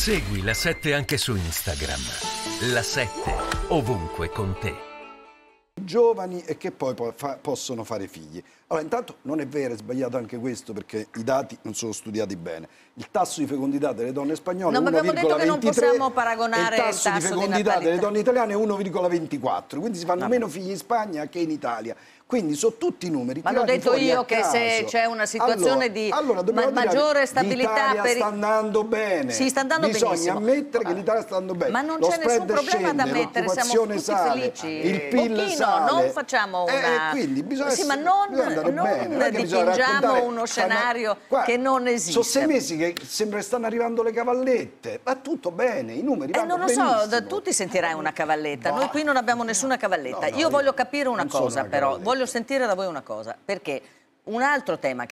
Segui la 7 anche su Instagram. La 7 ovunque con te. Giovani e che poi fa possono fare figli. Allora, intanto non è vero, è sbagliato anche questo perché i dati non sono studiati bene. Il tasso di fecondità delle donne spagnole no, è 1,23. abbiamo detto che non possiamo paragonare il tasso, il tasso di fecondità di delle donne italiane è 1,24, quindi si fanno no. meno figli in Spagna che in Italia. Quindi sono tutti i numeri. Ma l'ho detto io che se c'è una situazione allora, di allora, ma maggiore stabilità per sta andando bene. Sì, sta andando Bisogna benissimo. ammettere che ah. l'Italia sta andando bene. Ma non c'è nessun problema da ammettere, siamo tutti sale, felici. Il PIL Pochino, sale. non facciamo eh, una eh, quindi bisogna Sì, ma non, non dipingiamo uno scenario Guarda, che non esiste. Sono sei mesi che sembra stanno arrivando le cavallette. Va tutto bene, i numeri eh, non lo benissimo. so, da, tu ti sentirai una cavalletta. Noi qui non abbiamo nessuna cavalletta. io voglio capire una cosa però voglio sentire da voi una cosa, perché un altro tema